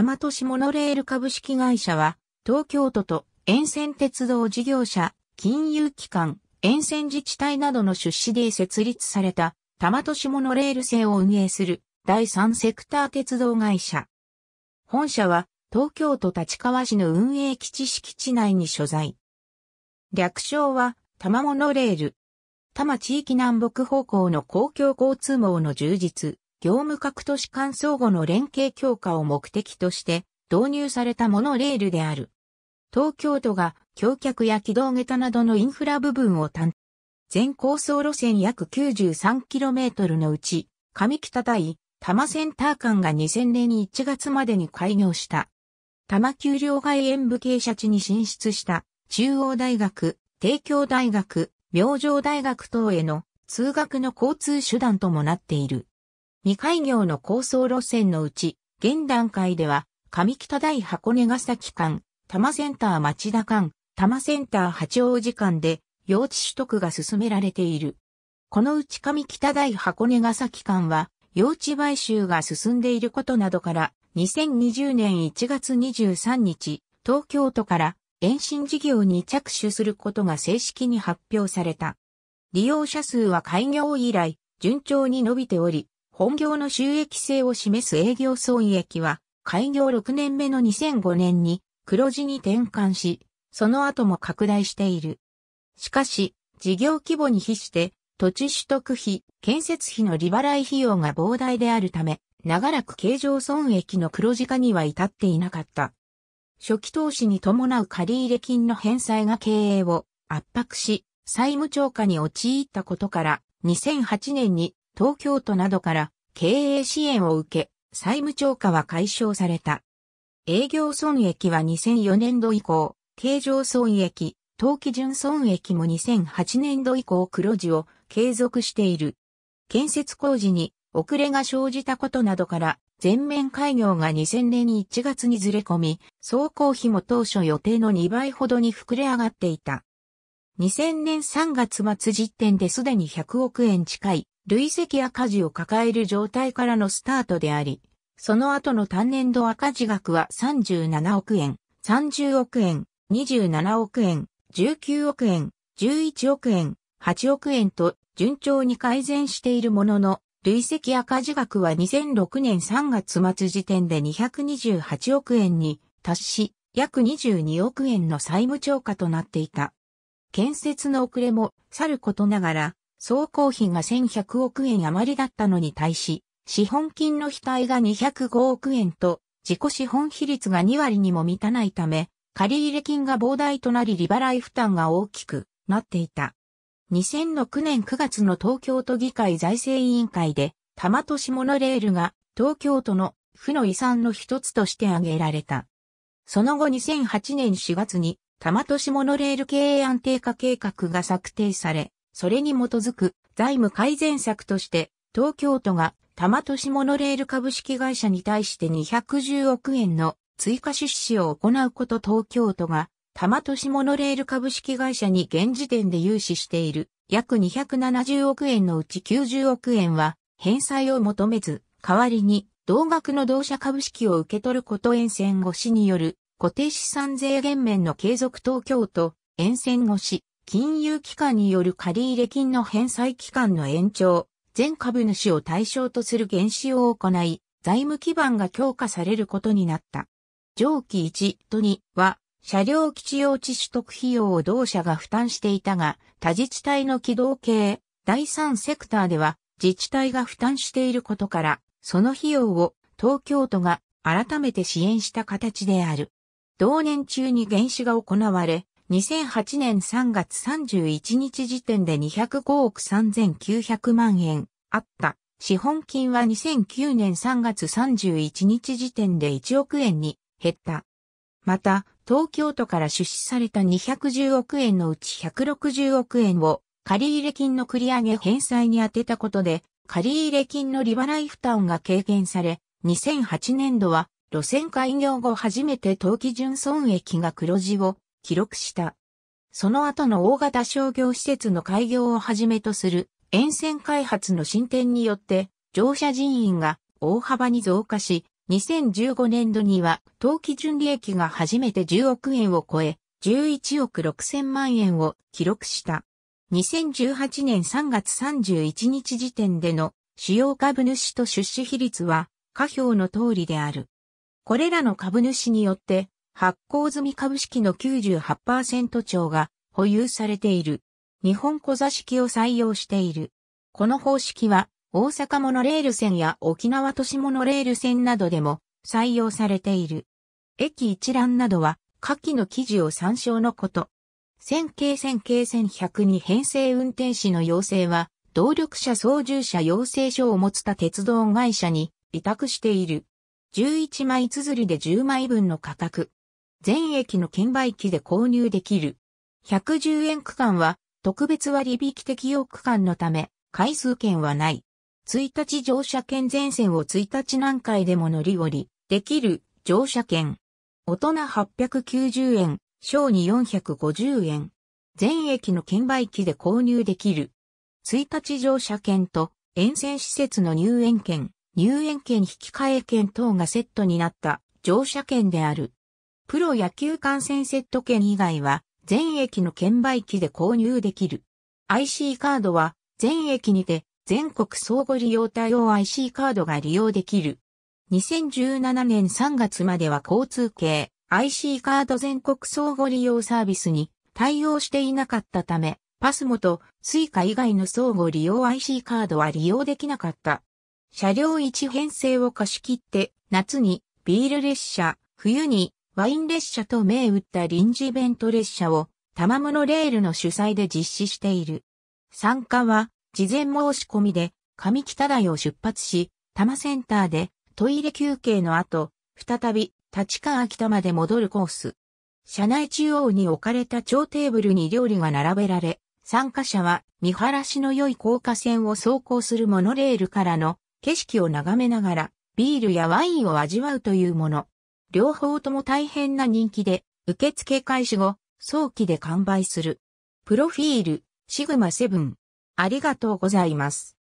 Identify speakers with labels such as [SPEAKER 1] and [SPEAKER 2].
[SPEAKER 1] 多摩都市モノレール株式会社は、東京都と沿線鉄道事業者、金融機関、沿線自治体などの出資で設立された、多摩都市モノレール制を運営する、第三セクター鉄道会社。本社は、東京都立川市の運営基地敷地内に所在。略称は、多摩モノレール。多摩地域南北方向の公共交通網の充実、業務各都市間相互の連携強化を目的として導入されたモノレールである。東京都が橋脚や軌道下駄などのインフラ部分を担当。全高層路線約 93km のうち、上北対多摩センター間が2000年1月までに開業した。多摩丘陵外縁部傾斜地に進出した中央大学、帝京大学、明星大学等への通学の交通手段ともなっている。未開業の構想路線のうち、現段階では、上北大箱根ヶ崎間、多摩センター町田間、多摩センター八王子間で、用地取得が進められている。このうち上北大箱根ヶ崎間は、用地買収が進んでいることなどから、2020年1月23日、東京都から延伸事業に着手することが正式に発表された。利用者数は開業以来、順調に伸びており、本業の収益性を示す営業損益は、開業6年目の2005年に黒字に転換し、その後も拡大している。しかし、事業規模に比して、土地取得費、建設費の利払い費用が膨大であるため、長らく経常損益の黒字化には至っていなかった。初期投資に伴う借入金の返済が経営を圧迫し、債務超過に陥ったことから、2008年に東京都などから経営支援を受け、債務超過は解消された。営業損益は2004年度以降、経常損益、当期純損益も2008年度以降黒字を継続している。建設工事に遅れが生じたことなどから全面開業が2000年1月にずれ込み、総工費も当初予定の2倍ほどに膨れ上がっていた。2000年3月末時点ですでに100億円近い累積赤字を抱える状態からのスタートであり、その後の単年度赤字額は37億円、30億円、27億円、19億円、11億円、8億円と順調に改善しているものの、累積赤字額は2006年3月末時点で228億円に達し、約22億円の債務超過となっていた。建設の遅れも去ることながら、総工費が1100億円余りだったのに対し、資本金の額が205億円と、自己資本比率が2割にも満たないため、借入金が膨大となり利払い負担が大きくなっていた。2006年9月の東京都議会財政委員会で、多摩都市モノレールが東京都の負の遺産の一つとして挙げられた。その後2008年4月に多摩都市モノレール経営安定化計画が策定され、それに基づく財務改善策として、東京都が多摩都市モノレール株式会社に対して210億円の追加出資を行うこと東京都が多摩都市モノレール株式会社に現時点で融資している約270億円のうち90億円は返済を求めず、代わりに同額の同社株式を受け取ること沿線越しによる固定資産税減免の継続東京都沿線越し金融機関による借入金の返済期間の延長、全株主を対象とする減資を行い、財務基盤が強化されることになった。上記1と2は、車両基地用地取得費用を同社が負担していたが、他自治体の軌道系、第3セクターでは、自治体が負担していることから、その費用を東京都が改めて支援した形である。同年中に原資が行われ、2008年3月31日時点で205億3900万円あった。資本金は2009年3月31日時点で1億円に減った。また、東京都から出資された210億円のうち160億円を借入金の繰り上げ返済に充てたことで、借入金の利払い負担が軽減され、2008年度は路線開業後初めて当期純損益が黒字を記録した。その後の大型商業施設の開業をはじめとする沿線開発の進展によって乗車人員が大幅に増加し、2015年度には当期純利益が初めて10億円を超え、11億6千万円を記録した。2018年3月31日時点での主要株主と出資比率は下表の通りである。これらの株主によって発行済み株式の98%超が保有されている。日本小座式を採用している。この方式は大阪モノレール線や沖縄都市モノレール線などでも採用されている。駅一覧などは下記の記事を参照のこと。線形線形線100に編成運転士の要請は、動力車操縦者要請書を持つた鉄道会社に委託している。11枚綴りで10枚分の価格。全駅の券売機で購入できる。110円区間は特別割引適用区間のため、回数券はない。1日乗車券全線を1日何回でも乗り降り、できる乗車券。大人890円、小児450円。全駅の券売機で購入できる。1日乗車券と沿線施設の入園券、入園券引換券等がセットになった乗車券である。プロ野球観戦セット券以外は、全駅の券売機で購入できる。IC カードは、全駅にて、全国相互利用対応 IC カードが利用できる。2017年3月までは交通系 IC カード全国相互利用サービスに対応していなかったため、パスモとスイカ以外の相互利用 IC カードは利用できなかった。車両1編成を貸し切って、夏にビール列車、冬にワイン列車と銘打った臨時イベント列車を玉物レールの主催で実施している。参加は事前申し込みで上北台を出発し、多摩センターでトイレ休憩の後、再び立川北まで戻るコース。車内中央に置かれた超テーブルに料理が並べられ、参加者は見晴らしの良い高架線を走行するモノレールからの景色を眺めながらビールやワインを味わうというもの。両方とも大変な人気で、受付開始後、早期で完売する。プロフィール、シグマセブン。ありがとうございます。